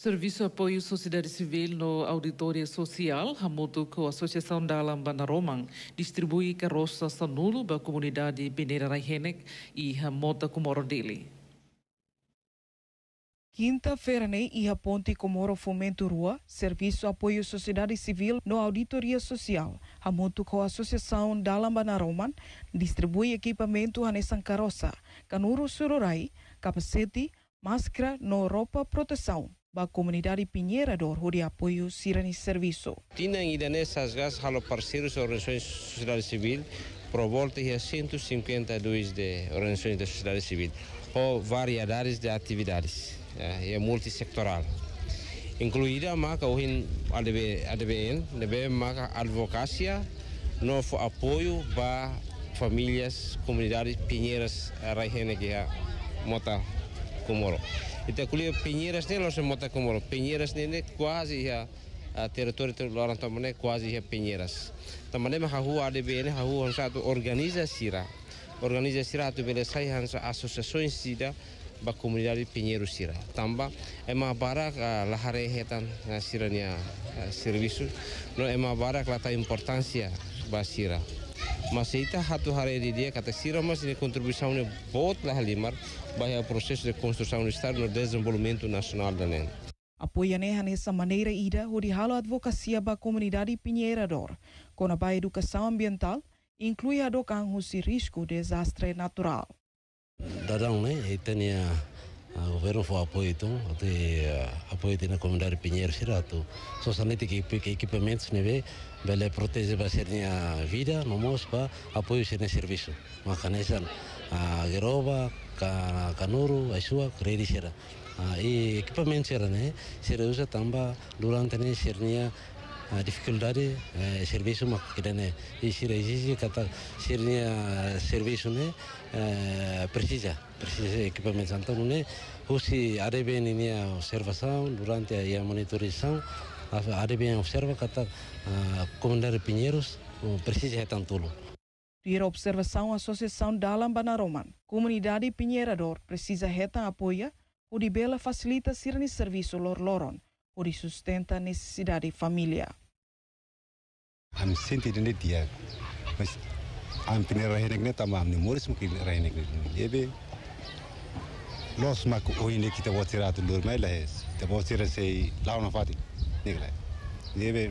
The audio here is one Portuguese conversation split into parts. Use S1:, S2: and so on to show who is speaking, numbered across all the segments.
S1: Serviço Apoio Sociedade Civil no Auditoria Social, Hamuto com a Associação da Alambana Roman, distribui carroça Sanulo para a comunidade Peneira Raihenek e Comoro Comorodili. Quinta-feira, né, e a Ponte Comoro Fomento Rua, Serviço Apoio Sociedade Civil no Auditoria Social, Hamuto com a Associação da Alambana Roman, distribui equipamento a Nessan Carroça, Canuro Sururai, capacete, máscara no roupa proteção comunidade Pinheira do Pinheirador, de Apoio sirene Serviço.
S2: Tinha idanesas gas a parceiros de organizações sociedade civil, por volta de 152 de organizações da sociedade civil, ou variedades de atividades, eh, é, é multissectoral. Incluída a marca a dbn ADBN, ADBN marca advocacia, novo apoio para famílias, comunidades pinheiras, a região que é Mota Comoro. Itu kuliah penyiras nih loh semua tak kumur. Penyiras ini ini kuasi ya teritori itu orang temannya kuasi ya penyiras. Temannya mah hahu ada bi ini hahu hanya satu organisasi lah. Organisasi lah tuh bela saya hanya asosiasi sida bak komunitas penyiru sira. Tambah emang barak lahare e hetan sirania servisu. No emang barak lata importansia basira. sira. Masita tá satu hari di dia kata sira mas ini kontribusinya é bot lah limar bahaya proses de construção do Estado no desenvolvimento nacional da NEN.
S1: Apoia-ne nessa maneira ida o de halo advocacia ba comunidade Pinheira Dor, com a educação ambiental, inclui a do risco de desastre natural.
S3: Dadão, né? E tinha Αγαπητοί από το ότι ε, από το είναι κομμουνιστικό πινιέρ σιράτο. Σω σαν είτε και η κυπέ με έτσι νεβέ, μπελε πρωτεύουσα σε μια νέα βίδα, νομώ σπα, από το είναι σερβίσο. Μα κανέναν γερόβα, κανούρου, αισούα, κρεδί σιρά. Η κυπέ με έτσι ρανέ, σερβίσο τάμπα, δουλάντε νέα σε μια δυσκολτάρι, ε, σερβίσο μα κρένε. Η σερβίσο κατά σε μια σερβίσο ε, πρεσίζα. precisa de equipamentos. Então, né, se a ADBN tem a observação, durante a a monitorização, a ADBN observa que a ah, comunidade de Pinheiros precisa de tantulo.
S1: Para observação, a Associação Dalam Banaroman, Comunidade Pinheirador, precisa reta apoia, o de Bela facilita sirni serviço lor loron, o de sustenta a necessidade família.
S4: Am senti de dia, mas a pinheira renek ne tamam ne moris mungkin renek ne. Ebe loosmaa oyine kita wotira tu lur mai lahe te wotira se laun afati nikla yebe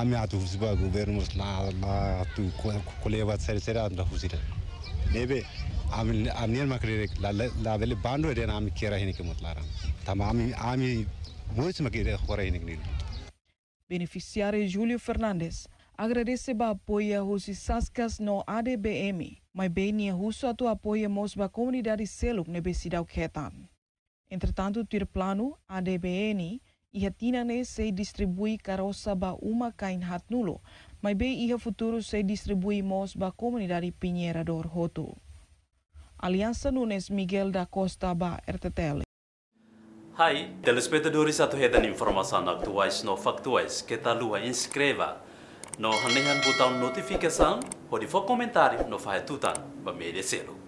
S4: ami atu husiba gubernus la la tu koleva seri seri atu husira yebe ami amnian makre la la vele bandu eden ami kera hini ke mutlara tam ami ami mois makre khora hini nikni
S1: beneficiário Júlio Fernandes agradece ba apoio a Rossi Sascas no ADBM Maibenia Russo apoia a comunidade e Selup Nebesidau Ketan. Entretanto, Tirplano, ADBN, ia tinane se distribui karosa ba uma kain hat nulo, mai bem ia futuro se distribui mosba ba comunidade Pinheira do Roto. Aliança Nunes Miguel da Costa ba RTTL.
S3: Hai, telespectadores, hetan informação atuais no factuais que talua inscreva
S1: no hanehan botão notificação, pode for comentário, no faz tudo, para merecer.